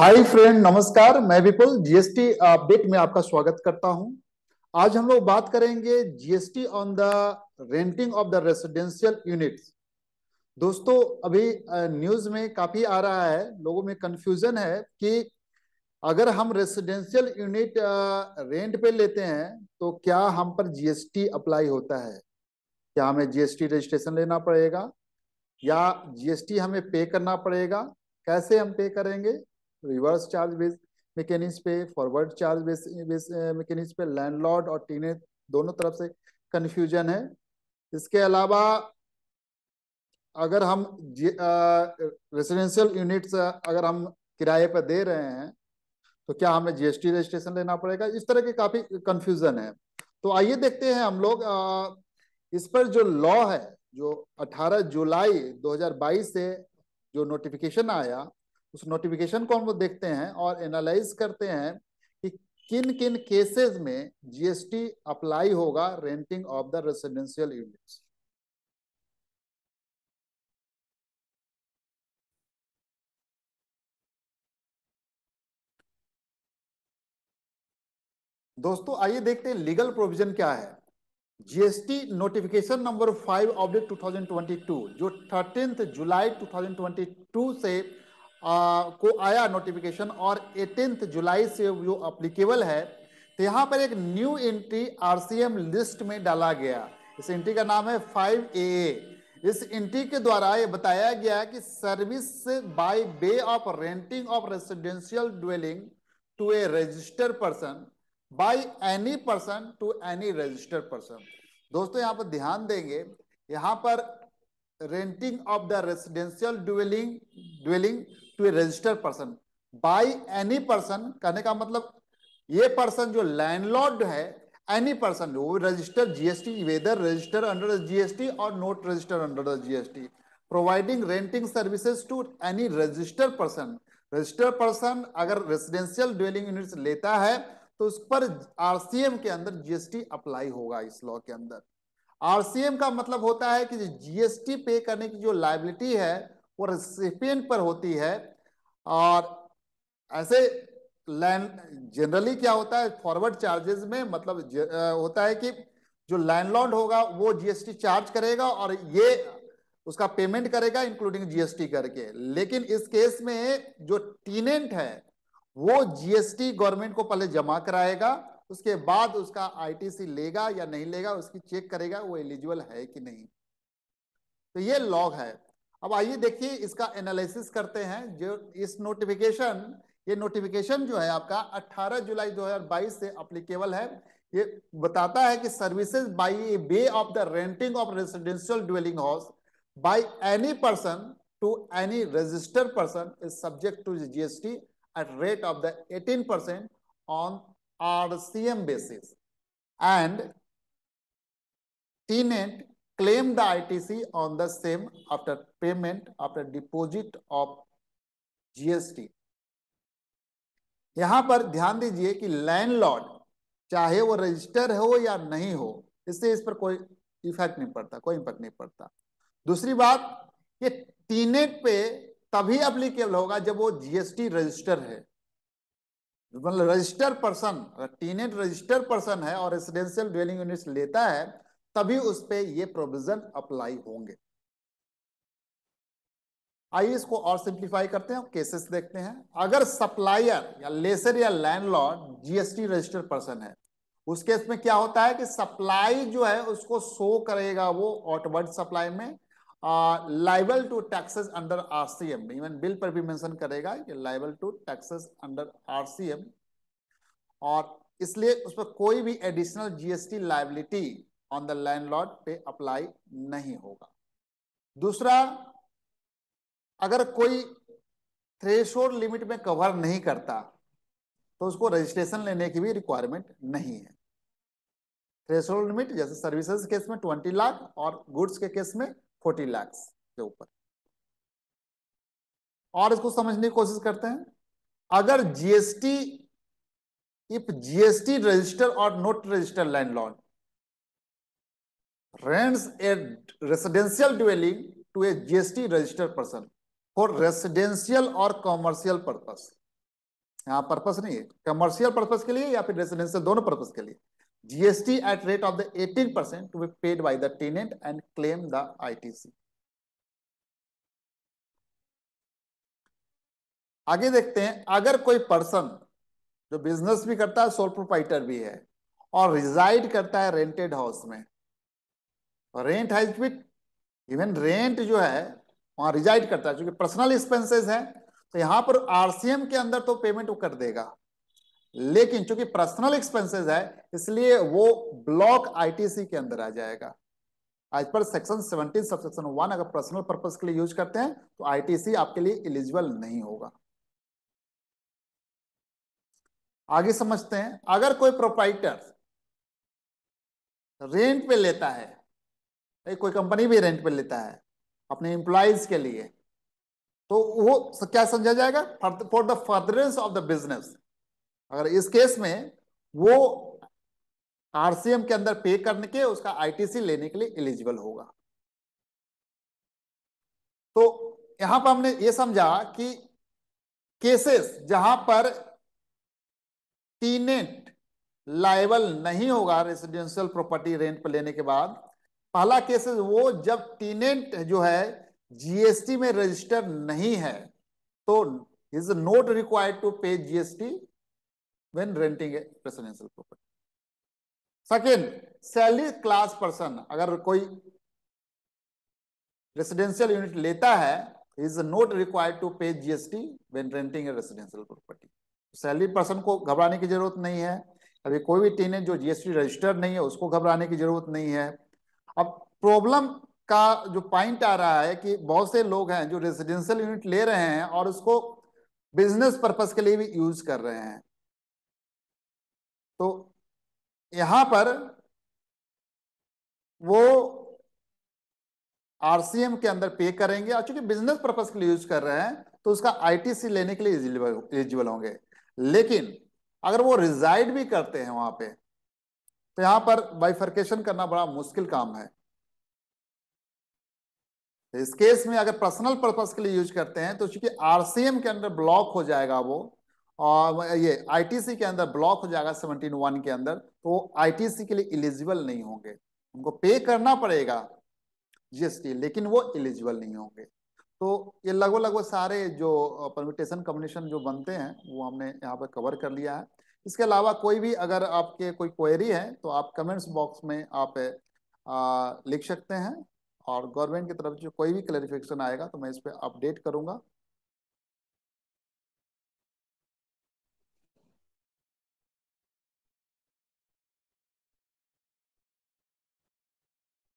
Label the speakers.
Speaker 1: Hi friend नमस्कार मैं विपुल GST update में आपका स्वागत करता हूं आज हम लोग बात करेंगे GST on the renting of the residential units दोस्तों अभी न्यूज में काफी आ रहा है लोगों में कंफ्यूजन है कि अगर हम रेसिडेंशियल यूनिट रेंट पे लेते हैं तो क्या हम पर जीएसटी अप्लाई होता है क्या हमें जीएसटी रजिस्ट्रेशन लेना पड़ेगा या जीएसटी हमें पे करना पड़ेगा कैसे हम पे करेंगे रिवर्स चार्ज बेस मैकेनिज्म पे forward charge base base mechanism पे लैंडलॉर्ड और टीने दोनों तरफ से कन्फ्यूजन है इसके अलावा अगर हम रेजिडेंशियल यूनिट्स अगर हम किराए पर दे रहे हैं तो क्या हमें जीएसटी रजिस्ट्रेशन लेना पड़ेगा इस तरह के काफी कंफ्यूजन है तो आइए देखते हैं हम लोग आ, इस पर जो लॉ है जो 18 जुलाई 2022 से जो नोटिफिकेशन आया उस नोटिफिकेशन को हम देखते हैं और एनालाइज करते हैं कि किन किन केसेस में जीएसटी अप्लाई होगा renting of the residential units दोस्तों आइए देखते हैं लीगल प्रोविजन क्या है GST notification number five oblique 2022 जो थर्टीन जुलाई 2022 से आ, को आया नोटिफिकेशन और एटीनथ जुलाई से जो अप्लीकेबल है तो यहाँ पर एक न्यू एंट्री आरसीएम लिस्ट में डाला गया इस एंट्री का नाम है फाइव ए इस एंट्री के द्वारा ये बताया गया कि service by way of renting of residential dwelling to a registered person by any person to any registered person दोस्तों यहाँ पर ध्यान देंगे यहाँ पर renting of the residential dwelling dwelling to a registered person by any person कहने का मतलब ये पर्सन जो लैंडलॉर्ड है एनी पर्सन वो register GST whether register under GST और not register under GST providing renting services to any register person register person अगर residential dwelling unit लेता है तो उस पर आरसीएम के अंदर जीएसटी अप्लाई होगा इस लॉ के अंदर आरसीएम का मतलब होता है कि जीएसटी पे करने की जो लाइबिलिटी है वो रेसिपियंट पर होती है और ऐसे लैंड जनरली क्या होता है फॉरवर्ड चार्जेस में मतलब ज, आ, होता है कि जो लैंडलॉर्ड होगा वो जीएसटी चार्ज करेगा और ये उसका पेमेंट करेगा इंक्लूडिंग जीएसटी करके लेकिन इस केस में जो टीनेंट है वो जीएसटी गवर्नमेंट को पहले जमा कराएगा उसके बाद उसका आईटीसी लेगा या नहीं लेगा उसकी चेक करेगा वो एलिजिबल है कि नहीं तो ये लॉग है अब आइए देखिए इसका एनालिसिस करते हैं जो इस नोटिफिकेशन ये नोटिफिकेशन जो है आपका 18 जुलाई 2022 से अप्लीकेबल है ये बताता है कि services by way of the renting of residential dwelling house by any person to any registered person is subject to GST at rate of the 18 percent on RCM basis. And tenant claim the ITC on the same after payment, after deposit of GST. यहां पर ध्यान दीजिए कि landlord चाहे वो register हो या नहीं हो इससे इस पर कोई इफेक्ट नहीं पड़ता कोई इम्पैक्ट नहीं पड़ता दूसरी बात ये टीनेट पे तभी अप्लीकेबल होगा जब वो जीएसटी रजिस्टर है मतलब register person tenant register person है और रेसिडेंशियल ड्वेलिंग यूनिट लेता है तभी उस पर यह प्रोविजन अप्लाई होंगे आइए इसको और सिंप्लीफाई करते हैं केसेस देखते हैं अगर सप्लायर या लेसर या लैंडलॉर्ड जीएसटी रजिस्टर पर्सन है उस केस में क्या होता है कि सप्लाई जो है उसको शो करेगा वो ऑटवर्ड सप्लाई में liable to taxes under RCM even bill पर भी मेंशन करेगा कि liable to taxes under RCM और इसलिए उस पर कोई भी additional GST liability on the landlord पे अप्लाई नहीं होगा दूसरा अगर कोई थ्रेश लिमिट में कवर नहीं करता तो उसको रजिस्ट्रेशन लेने की भी रिक्वायरमेंट नहीं है थ्रेश लिमिट जैसे सर्विसेज केस में 20 लाख और गुड्स के केस में फोर्टी लैक्स के ऊपर और इसको समझने की कोशिश करते हैं अगर जीएसटी इफ जीएसटी रजिस्टर और not register landlord rents a residential dwelling to a GST register person for residential और कॉमर्शियल पर्पज यहां पर्पस नहीं है कमर्शियल पर्पस के लिए या फिर रेसिडेंशियल दोनों पर्पस के लिए GST at rate of the 18% to be paid by the tenant and claim the ITC. आगे देखते हैं अगर कोई पर्सन जो बिजनेस भी करता है सोल प्रोपाइटर भी है और रिजाइड करता है रेंटेड हाउस में rent hikes with even rent जो है वहां रिजाइड करता है क्योंकि पर्सनल एक्सपेंसेस है तो यहां पर आरसीएम के अंदर तो पेमेंट वो कर देगा लेकिन चूंकि पर्सनल एक्सपेंसेस है इसलिए वो ब्लॉक आईटीसी के अंदर आ जाएगा आज पर section seventeen sub section one अगर पर्सनल पर्पज के लिए यूज करते हैं तो आईटीसी आपके लिए एलिजिबल नहीं होगा आगे समझते हैं अगर कोई प्रोपराइटर रेंट पे लेता है कोई कंपनी भी रेंट पे लेता है अपने इंप्लाइज के लिए तो वो क्या समझा जाएगा for the furtherance of the business अगर इस केस में वो आरसीएम के अंदर पे करने के उसका आईटीसी लेने के लिए एलिजिबल होगा तो यहां पर हमने ये समझा कि केसेस जहां पर टीनेट लाइबल नहीं होगा रेसिडेंशियल प्रॉपर्टी रेंट पर लेने के बाद पहला केसेस वो जब टीनेंट जो है जीएसटी में रजिस्टर नहीं है तो is not required to pay GST when renting residential property second salary class person अगर कोई रेसिडेंशियल यूनिट लेता है is not required to pay GST when renting a residential property salary person को घबराने की जरूरत नहीं है अभी कोई भी टीन जो जीएसटी रजिस्टर्ड नहीं है उसको घबराने की जरूरत नहीं है अब प्रॉब्लम का जो पॉइंट आ रहा है कि बहुत से लोग हैं जो रेसिडेंशियल यूनिट ले रहे हैं और उसको बिजनेस पर्पज के लिए भी यूज कर रहे हैं तो यहां पर वो आरसीएम के अंदर पे करेंगे और चूंकि बिजनेस पर्पज के लिए यूज कर रहे हैं तो उसका आईटीसी लेने के लिए एलिजिबल होंगे लेकिन अगर वो रिजाइड भी करते हैं वहां पे तो यहां पर बाइफर्केशन करना बड़ा मुश्किल काम है इस केस में अगर पर्सनल पर्पज के लिए यूज करते हैं तो चूंकि आरसीएम के अंदर ब्लॉक हो जाएगा वो और ये आईटीसी के अंदर ब्लॉक हो जाएगा सेवनटीन वन के अंदर तो आईटीसी के लिए इलिजिबल नहीं होंगे उनको पे करना पड़ेगा जीएसटी लेकिन वो इलिजिबल नहीं होंगे तो ये लगभग लगभग सारे जो परमिटेशन कम्बिनेशन जो बनते हैं वो हमने यहाँ पर कवर कर लिया है इसके अलावा कोई भी अगर आपके कोई क्वेरी है तो आप कमेंट्स बॉक्स में आप लिख सकते हैं और गवर्नमेंट की तरफ से कोई भी क्लैरिफिकेशन आएगा तो मैं इस पर अपडेट करूँगा